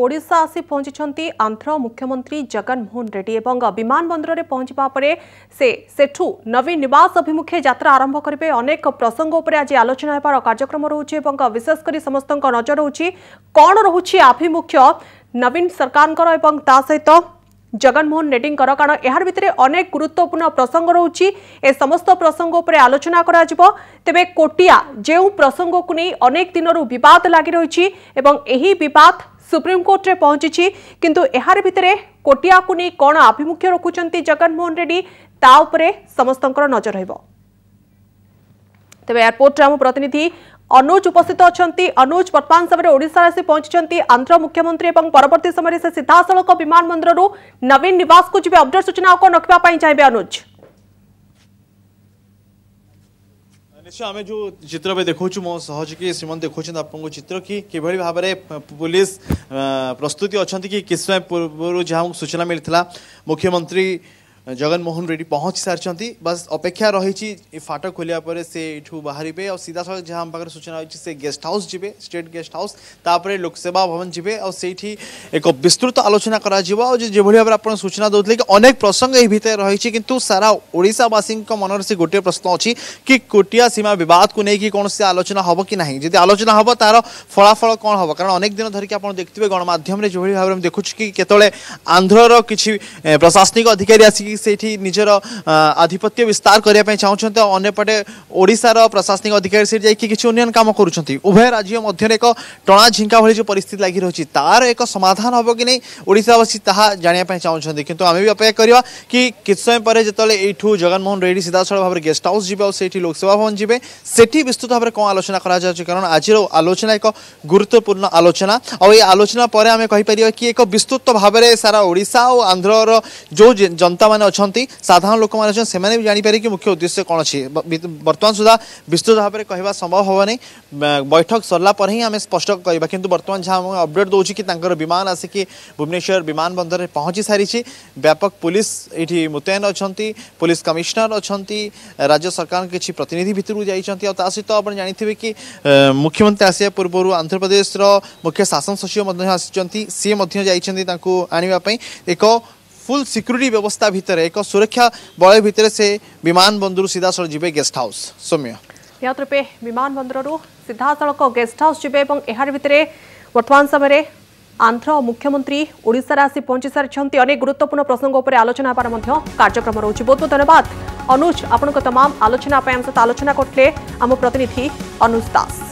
Voda आसी पहुंची आंध्र मुख्यमंत्री जगनमोहन रेड्डी विमानंदर में पहुंचा पर सेठ से नवीन नवास अभिमुखे जात्रा आरंभ करेंगे अनेक प्रसंग आज आलोचना होवार कार्यक्रम रोच विशेषकर समस्त नजर रोच कौन रोच आभिमुख्य नवीन सरकार सहित जगनमोहन रेड्डी कारण यार भितर अनेक गुरुत्वपूर्ण प्रसंग रोचे ए समस्त प्रसंग आलोचना करा तबे कोटिया जो प्रसंग को नहीं अनेक दिन बद लगी रही बद ସୁପ୍ରିମକୋର୍ଟରେ ପହଞ୍ଚିଛି କିନ୍ତୁ ଏହାର ଭିତରେ କୋଟିଆକୁ ନେଇ କ'ଣ ଆଭିମୁଖ୍ୟ ରଖୁଛନ୍ତି ଜଗନମୋହନ ରେଡ୍ଡି ତା ଉପରେ ସମସ୍ତଙ୍କର ନଜର ରହିବ ତେବେ ଏୟାରପୋର୍ଟରେ ଆମ ପ୍ରତିନିଧି ଅନୁଜ ଉପସ୍ଥିତ ଅଛନ୍ତି ଅନୁଜ ବର୍ତ୍ତମାନ ସମୟରେ ଓଡ଼ିଶାରେ ଆସି ପହଞ୍ଚିଛନ୍ତି ଆନ୍ଧ୍ର ମୁଖ୍ୟମନ୍ତ୍ରୀ ଏବଂ ପରବର୍ତ୍ତୀ ସମୟରେ ସେ ସିଧାସଳଖ ବିମାନ ବନ୍ଦରରୁ ନବୀନ ନିବାସକୁ ଯିବେ ଅପଡେଟ୍ ସୂଚନା ଆଉ କ'ଣ ରଖିବା ପାଇଁ ଚାହିଁବେ ଅନୁଜ निश्चय आम जो चित्र देखो मो सहज कि श्रीमंत देखो आपको चित्र कि किभली भाव में पुलिस प्रस्तुति अच्छा कि किसी समय पूर्व जहाँ सूचना मिलता मुख्यमंत्री जगनमोहन रेड्डी पहुँची सारी बस अपेक्षा रही फाट खोलिया से यूँ बाहर और सीधा सड़क जहाँ आम पाखे सूचना रही से गेस्ट हाउस जी स्टेट गेस्ट हाउस तापर लोकसेवा भवन जी और सही एक विस्तृत आलोचना कर सूचना दौले कि अनेक प्रसंग यही भितर रही कि सारा ओडावासी मनरे से गोटे प्रश्न अच्छी कि कोटिया सीमा बद को लेकिन कौन से आलोचना हम कि ना जी आलोचना हम तार फलाफल कौन हम कारण अनेक दिन धरिक आप देखते गणमाम जो भाव देखु कि केत आंध्रर किसी प्रशासनिक अधिकारी आसिक ସେଇଠି ନିଜର ଆଧିପତ୍ୟ ବିସ୍ତାର କରିବା ପାଇଁ ଚାହୁଁଛନ୍ତି ଆଉ ଅନ୍ୟପଟେ ଓଡ଼ିଶାର ପ୍ରଶାସନିକ ଅଧିକାରୀ ସେଇଠି ଯାଇକି କିଛି ଉନ୍ନୟନ କାମ କରୁଛନ୍ତି ଉଭୟ ରାଜ୍ୟ ମଧ୍ୟରେ ଏକ ଟଣାଝିଙ୍କା ଭଳି ଯେଉଁ ପରିସ୍ଥିତି ଲାଗି ରହିଛି ତାର ଏକ ସମାଧାନ ହେବ କି ନାହିଁ ଓଡ଼ିଶାବାସୀ ତାହା ଜାଣିବା ପାଇଁ ଚାହୁଁଛନ୍ତି କିନ୍ତୁ ଆମେ ବି ଅପେକ୍ଷା କରିବା କି କିଛି ସମୟ ପରେ ଯେତେବେଳେ ଏଇଠୁ ଜଗନମୋହନ ରେଡ୍ଡୀ ସିଧାସଳଖ ଭାବରେ ଗେଷ୍ଟ ହାଉସ୍ ଯିବେ ଆଉ ସେଇଠି ଲୋକସଭା ଭବନ ଯିବେ ସେଠି ବିସ୍ତୃତ ଭାବରେ କ'ଣ ଆଲୋଚନା କରାଯାଉଛି କାରଣ ଆଜିର ଆଲୋଚନା ଏକ ଗୁରୁତ୍ୱପୂର୍ଣ୍ଣ ଆଲୋଚନା ଆଉ ଏ ଆଲୋଚନା ପରେ ଆମେ କହିପାରିବା କି ଏକ ବିସ୍ତୃତ ଭାବରେ ସାରା ଓଡ଼ିଶା ଆଉ ଆନ୍ଧ୍ରର ଯେଉଁ ଜନତାମାନେ अच्छा साधारण लोक मैंने से मैंने कि मुख्य उद्देश्य कौन अच्छी बर्तमान सुधा विस्तृत भाव में कह संभव हमी बैठक सरलापर ही आम स्पष्ट कहवा कि बर्तमान जहाँ अपडेट दौर कि विमान आसिकी भुवनेश्वर विमान बंदर में पहुंची सारी व्यापक पुलिस ये मुतयन अच्छा पुलिस कमिशनर अच्छा राज्य सरकार किसी प्रतिनिधि भितर जा सहित आप जानते कि मुख्यमंत्री आसवा पूर्व आंध्र प्रदेश मुख्य शासन सचिव आसी आने एक फुल सिक्यूरीटी व्यवस्था भितर एक सुरक्षा बलय भितर से विमान बंदर सीधा सड़क जी गेस्ट हाउस सौम्य रूपे विमान बंदर सीधा सड़क गेस्ट हाउस जी और भितर बर्तमान समय आंध्र मुख्यमंत्री ओडार आसी पहुंची सारी अनेक गुरुत्वपूर्ण प्रसंग उपर आलोचना कार्यक्रम रोचे बहुत बहुत धन्यवाद अनुज आपण तमाम आलोचना आलोचना करते आम प्रतिनिधि अनुज दास